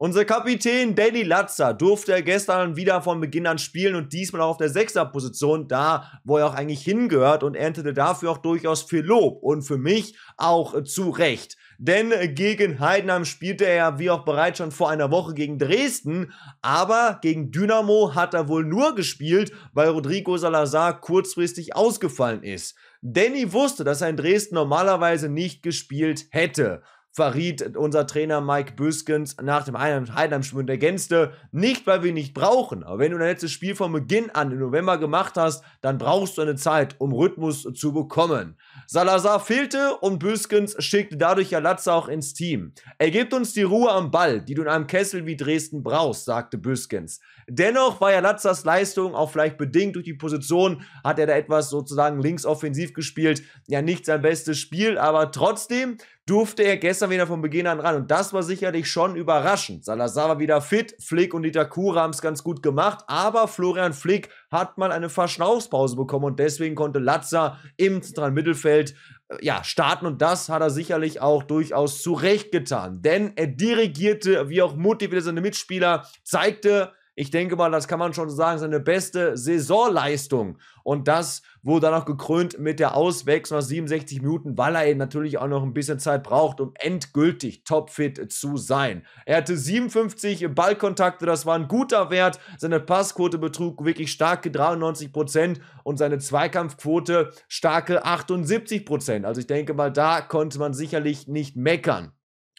Unser Kapitän Danny Latzer durfte gestern wieder von Beginn an spielen und diesmal auch auf der Sechserposition, da wo er auch eigentlich hingehört und erntete dafür auch durchaus viel Lob und für mich auch äh, zu Recht. Denn äh, gegen Heidenheim spielte er ja wie auch bereits schon vor einer Woche gegen Dresden, aber gegen Dynamo hat er wohl nur gespielt, weil Rodrigo Salazar kurzfristig ausgefallen ist. Danny wusste, dass er in Dresden normalerweise nicht gespielt hätte verriet unser Trainer Mike Böskens nach dem Heidenheim-Spiel und ergänzte, nicht weil wir ihn nicht brauchen, aber wenn du dein letztes Spiel von Beginn an im November gemacht hast, dann brauchst du eine Zeit, um Rhythmus zu bekommen. Salazar fehlte und Böskens schickte dadurch Jalatza auch ins Team. Er gibt uns die Ruhe am Ball, die du in einem Kessel wie Dresden brauchst, sagte Böskens. Dennoch war Jalatzas Leistung, auch vielleicht bedingt durch die Position, hat er da etwas sozusagen linksoffensiv gespielt, ja nicht sein bestes Spiel, aber trotzdem durfte er gestern wieder von Beginn an ran. Und das war sicherlich schon überraschend. Salazar war wieder fit, Flick und Itakura haben es ganz gut gemacht, aber Florian Flick hat mal eine Verschnaufspause bekommen und deswegen konnte Latza im zentralen Mittelfeld äh, ja, starten und das hat er sicherlich auch durchaus zurecht getan. Denn er dirigierte, wie auch motivierte seine Mitspieler, zeigte, ich denke mal, das kann man schon sagen, seine beste Saisonleistung. Und das wurde dann auch gekrönt mit der Auswechslung nach 67 Minuten, weil er eben natürlich auch noch ein bisschen Zeit braucht, um endgültig topfit zu sein. Er hatte 57 Ballkontakte, das war ein guter Wert. Seine Passquote betrug wirklich starke 93% Prozent und seine Zweikampfquote starke 78%. Prozent. Also ich denke mal, da konnte man sicherlich nicht meckern.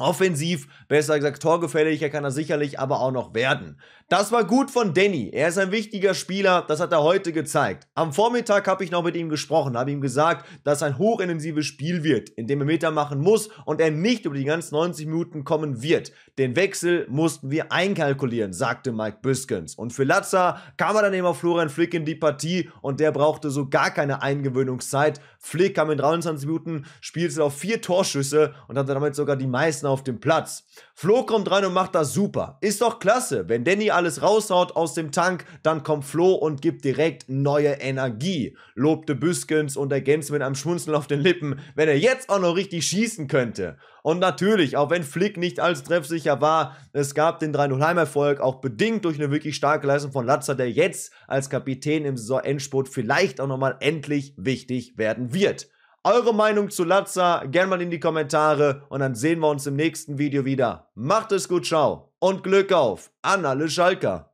Offensiv, besser gesagt, torgefälliger kann er sicherlich aber auch noch werden. Das war gut von Danny. Er ist ein wichtiger Spieler, das hat er heute gezeigt. Am Vormittag habe ich noch mit ihm gesprochen, habe ihm gesagt, dass ein hochintensives Spiel wird, in dem er Meter machen muss und er nicht über die ganzen 90 Minuten kommen wird. Den Wechsel mussten wir einkalkulieren, sagte Mike Biskens. Und für Latza kam er dann eben auf Florian Flick in die Partie und der brauchte so gar keine Eingewöhnungszeit. Flick kam in 23 Minuten spielte auf vier Torschüsse und hatte damit sogar die meisten auf dem Platz. Flo kommt rein und macht das super. Ist doch klasse. Wenn Danny alles raushaut aus dem Tank, dann kommt Flo und gibt direkt neue Energie. Lobte Büskens und ergänzt mit einem Schmunzeln auf den Lippen, wenn er jetzt auch noch richtig schießen könnte. Und natürlich, auch wenn Flick nicht als treffsicher war, es gab den 3-0 Heimerfolg, auch bedingt durch eine wirklich starke Leistung von Latzer, der jetzt als Kapitän im Saisonendspurt vielleicht auch nochmal endlich wichtig werden wird. Eure Meinung zu Lazza gerne mal in die Kommentare und dann sehen wir uns im nächsten Video wieder. Macht es gut, ciao und Glück auf an alle Schalker.